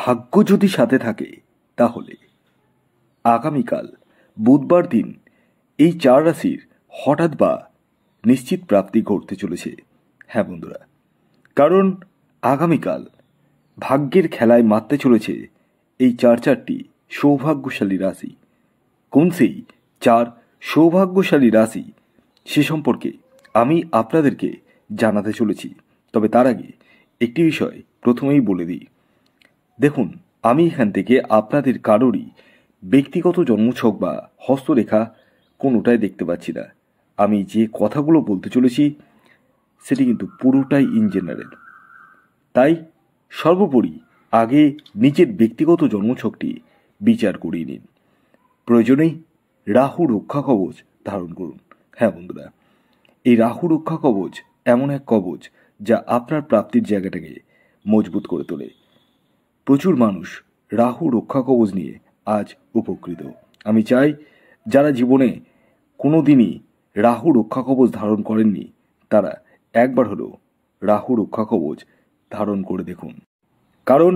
ভাগ্য যদি সাথে থাকে তাহলে আগামীকাল বুধবার দিন এই চার রাশির হঠাৎ বা নিশ্চিত প্রাপ্তি ঘটতে চলেছে হ্যাঁ বন্ধুরা কারণ আগামীকাল ভাগ্যের খেলায় মারতে চলেছে এই চার চারটি সৌভাগ্যশালী রাশি কোন সেই চার সৌভাগ্যশালী রাশি সে সম্পর্কে আমি আপনাদেরকে জানাতে চলেছি তবে তার আগে একটি বিষয় প্রথমেই বলে দিই দেখুন আমি এখান থেকে আপনাদের কারোরই ব্যক্তিগত জন্মছক বা হস্তরেখা কোনোটাই দেখতে পাচ্ছি না আমি যে কথাগুলো বলতে চলেছি সেটি কিন্তু পুরোটাই ইন জেনারেল তাই সর্বোপরি আগে নিজের ব্যক্তিগত জন্মছকটি বিচার করিয়ে নিন প্রয়োজনেই রাহু রক্ষা কবচ ধারণ করুন হ্যাঁ বন্ধুরা এই রাহু রক্ষা কবচ এমন এক কবচ যা আপনার প্রাপ্তির জায়গাটাকে মজবুত করে তোলে প্রচুর মানুষ রাহু রক্ষা কবচ নিয়ে আজ উপকৃত আমি চাই যারা জীবনে কোনো দিনই রাহু রক্ষা কবচ ধারণ করেননি তারা একবার হলো রাহু রক্ষা কবচ ধারণ করে দেখুন কারণ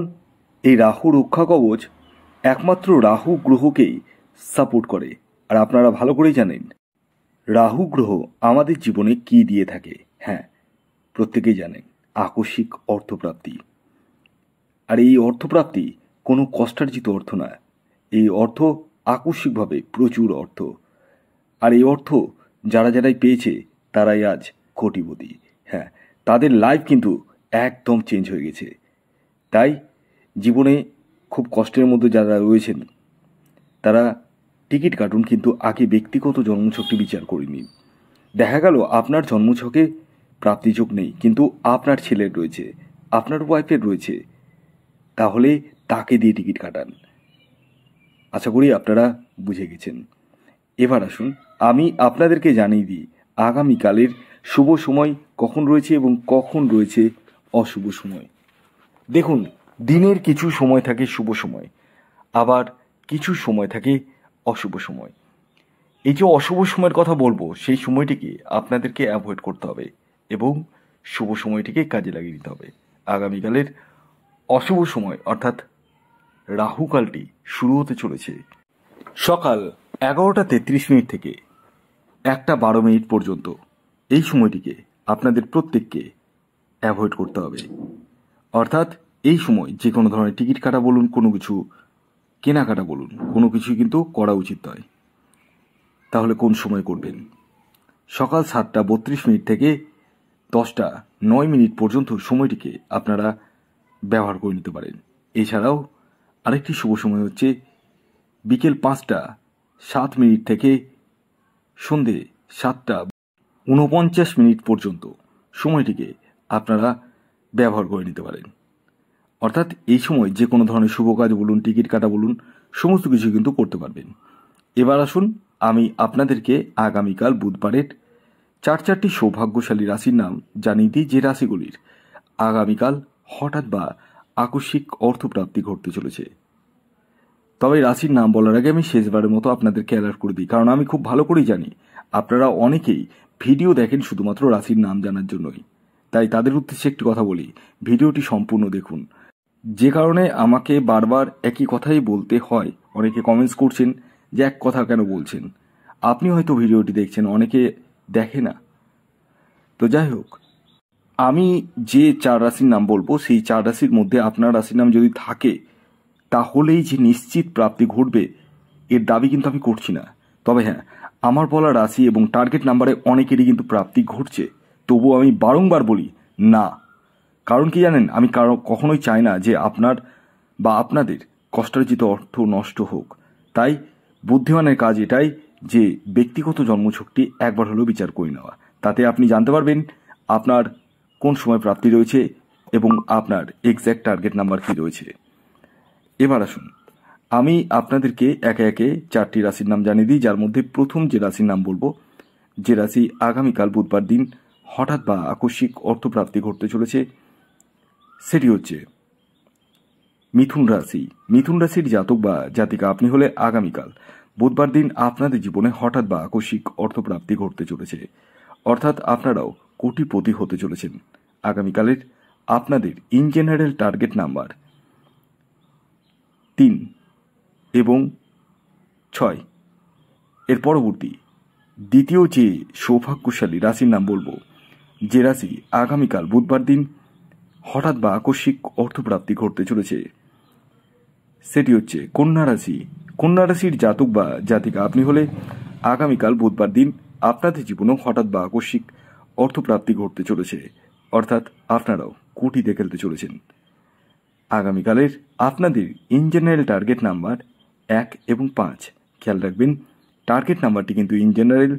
এই রাহু রক্ষা কবচ একমাত্র রাহু গ্রহকেই সাপোর্ট করে আর আপনারা ভালো করেই জানেন রাহু গ্রহ আমাদের জীবনে কি দিয়ে থাকে হ্যাঁ প্রত্যেকেই জানেন আকস্মিক অর্থপ্রাপ্তি আর এই অর্থপ্রাপ্তি কোনো কষ্টার্জিত অর্থ না এই অর্থ আকস্মিকভাবে প্রচুর অর্থ আর এই অর্থ যারা যারাই পেয়েছে তারাই আজ কোটিপতি হ্যাঁ তাদের লাইফ কিন্তু একদম চেঞ্জ হয়ে গেছে তাই জীবনে খুব কষ্টের মধ্যে যারা রয়েছেন তারা টিকিট কাটুন কিন্তু আগে ব্যক্তিগত জন্মছকটি বিচার করে নিন দেখা গেল আপনার জন্মছকে প্রাপ্তিযোগ নেই কিন্তু আপনার ছেলের রয়েছে আপনার ওয়াইফের রয়েছে তাহলে তাকে দিয়ে টিকিট কাটান আশা করি আপনারা বুঝে গেছেন এবার আসুন আমি আপনাদেরকে জানিয়ে দিই আগামীকালের শুভ সময় কখন রয়েছে এবং কখন রয়েছে অশুভ সময় দেখুন দিনের কিছু সময় থাকে শুভ সময় আবার কিছু সময় থাকে অশুভ সময় এই যে অশুভ সময়ের কথা বলবো সেই সময়টিকে আপনাদেরকে অ্যাভয়েড করতে হবে এবং শুভ সময়টিকে কাজে লাগিয়ে দিতে হবে আগামীকালের অশুভ সময় অর্থাৎ রাহুকালটি শুরু হতে চলেছে সকাল এগারোটা তেত্রিশ মিনিট থেকে একটা বারো মিনিট পর্যন্ত এই সময়টিকে আপনাদের প্রত্যেককে অ্যাভয়েড করতে হবে অর্থাৎ এই সময় যে কোনো ধরনের টিকিট কাটা বলুন কোনো কিছু কেনাকাটা বলুন কোনো কিছু কিন্তু করা উচিত নয় তাহলে কোন সময় করবেন সকাল সাতটা বত্রিশ মিনিট থেকে দশটা নয় মিনিট পর্যন্ত সময়টিকে আপনারা ব্যবহার করে নিতে পারেন এছাড়াও আরেকটি শুভ সময় হচ্ছে বিকেল পাঁচটা সাত মিনিট থেকে সন্ধে সাতটা ঊনপঞ্চাশ মিনিট পর্যন্ত সময়টিকে আপনারা ব্যবহার করে নিতে পারেন অর্থাৎ এই সময় যে কোনো ধরনের শুভ কাজ বলুন টিকিট কাটা বলুন সমস্ত কিছু কিন্তু করতে পারবেন এবার আসুন আমি আপনাদেরকে আগামীকাল বুধবারের চার চারটি সৌভাগ্যশালী রাশির নাম জানিয়ে দিই যে রাশিগুলির আগামীকাল হঠাৎ বা আকস্মিক অর্থপ্রাপ্তি ঘটতে চলেছে তবে রাশির নাম বলার আগে আমি শেষবারের মতো আপনাদেরকে অ্যালার্ট করে দিই কারণ আমি খুব ভালো করেই জানি আপনারা অনেকেই ভিডিও দেখেন শুধুমাত্র রাশির নাম জানার জন্যই তাই তাদের উদ্দেশ্যে একটি কথা বলি ভিডিওটি সম্পূর্ণ দেখুন যে কারণে আমাকে বারবার একই কথাই বলতে হয় অনেকে কমেন্টস করছেন যে এক কথা কেন বলছেন আপনি হয়তো ভিডিওটি দেখছেন অনেকে দেখে না তো যাই হোক আমি যে চার রাশির নাম বলবো সেই চার রাশির মধ্যে আপনার রাশির নাম যদি থাকে তাহলেই যে নিশ্চিত প্রাপ্তি ঘটবে এর দাবি কিন্তু আমি করছি না তবে হ্যাঁ আমার বলা রাশি এবং টার্গেট নাম্বারে অনেকেরই কিন্তু প্রাপ্তি ঘটছে তবুও আমি বারংবার বলি না কারণ কি জানেন আমি কারো কখনোই চাই না যে আপনার বা আপনাদের কষ্টার্জিত অর্থ নষ্ট হোক তাই বুদ্ধিমানের কাজ এটাই যে ব্যক্তিগত জন্মঝুঁকটি একবার হলেও বিচার করে নেওয়া তাতে আপনি জানতে পারবেন আপনার কোন সময় প্রাপ্তি রয়েছে এবং আপনার এক্স্যাক্ট টার্গেট নাম্বার কী রয়েছে এবার আসুন আমি আপনাদেরকে একে একে চারটি রাশির নাম জানিয়ে দিই যার মধ্যে প্রথম যে রাশির নাম বলবো যে রাশি আগামীকাল বুধবার দিন হঠাৎ বা আকস্মিক অর্থপ্রাপ্তি ঘটতে চলেছে সেটি হচ্ছে মিথুন রাশি মিথুন রাশির জাতক বা জাতিকা আপনি হলে আগামীকাল বুধবার দিন আপনাদের জীবনে হঠাৎ বা আকস্মিক অর্থপ্রাপ্তি ঘটতে চলেছে অর্থাৎ আপনারাও কোটিপতি হতে চলেছেন আগামীকালের আপনাদের ইন জেনারেল টার্গেট নাম্বার তিন এবং ছয় এর পরবর্তী দ্বিতীয় যে সৌভাগ্যশালী রাশির নাম বলবো যে রাশি আগামীকাল বুধবার দিন হঠাৎ বা আকস্মিক অর্থপ্রাপ্তি ঘটতে চলেছে সেটি হচ্ছে কন্যা রাশি কন্যা রাশির জাতক বা জাতিকা আপনি হলে আগামীকাল বুধবার দিন আপনাদের জীবনেও হঠাৎ বা আকস্মিক অর্থপ্রাপ্তি ঘটতে চলেছে অর্থাৎ আপনারাও কোটি খেলতে চলেছেন আগামীকালের আপনাদের ইন জেনারেল টার্গেট নাম্বার এক এবং পাঁচ খেয়াল রাখবেন টার্গেট নাম্বারটি কিন্তু ইন জেনারেল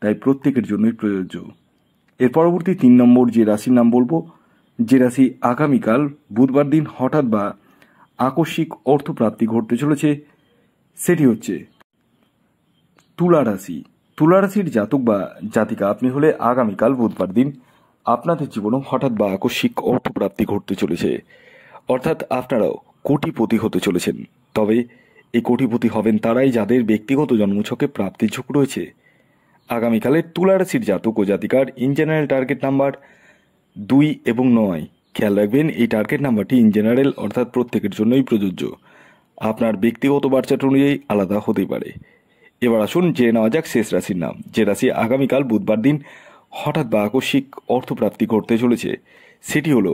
তাই প্রত্যেকের জন্যই প্রযোজ্য এর পরবর্তী তিন নম্বর যে রাশির নাম বলবো যে রাশি আগামীকাল বুধবার দিন হঠাৎ বা আকস্মিক অর্থপ্রাপ্তি ঘটতে চলেছে সেটি হচ্ছে তুলা রাশি তুলারাশির জাতক বা জাতিকা আপনি হলে আগামীকাল বুধবার দিন আপনাদের জীবনে হঠাৎ বা আকস্মিক অর্থপ্রাপ্তি ঘটতে চলেছে অর্থাৎ আপনারাও কোটিপতি হতে চলেছেন তবে এই কোটিপতি হবেন তারাই যাদের ব্যক্তিগত জন্মছকে প্রাপ্তির ঝুঁক রয়েছে আগামীকালের তুলারাশির জাতক ও জাতিকার ইন জেনারেল টার্গেট নাম্বার দুই এবং নয় খেয়াল রাখবেন এই টার্গেট নাম্বারটি ইন জেনারেল অর্থাৎ প্রত্যেকের জন্যই প্রযোজ্য আপনার ব্যক্তিগত বার্চাটা অনুযায়ী আলাদা হতে পারে এবার আসুন জেনে নেওয়া যাক শেষ রাশির নাম যে রাশি আগামীকাল বুধবার দিন হঠাৎ বা আকস্মিক অর্থপ্রাপ্তি ঘটতে চলেছে সেটি হলো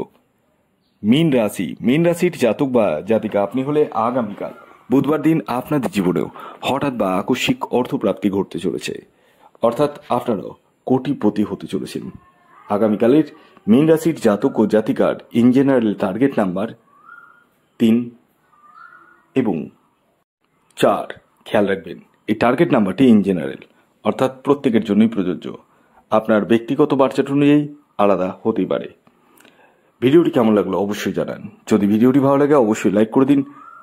মীন রাশি মীন রাশির জাতক বা জাতিকা আপনি হলে আগামীকাল বুধবার দিন আপনাদের জীবনেও হঠাৎ বা আকস্মিক অর্থপ্রাপ্তি ঘটতে চলেছে অর্থাৎ আপনারাও কোটিপতি হতে চলেছেন আগামীকালের মীন রাশির জাতক ও জাতিকার ইন জেনারেল টার্গেট নাম্বার তিন এবং চার খেয়াল রাখবেন এই টার্গেট নাম্বারটি ইন জেনারেল অর্থাৎ প্রত্যেকের জন্যই প্রযোজ্য আপনার ব্যক্তিগত বার্চাট অনুযায়ী আলাদা হতেই পারে ভিডিওটি কেমন লাগলো অবশ্যই জানান যদি ভিডিওটি ভালো লাগে অবশ্যই লাইক করে দিন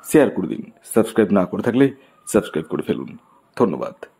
শেয়ার করে দিন সাবস্ক্রাইব না করে থাকলে সাবস্ক্রাইব করে ফেলুন ধন্যবাদ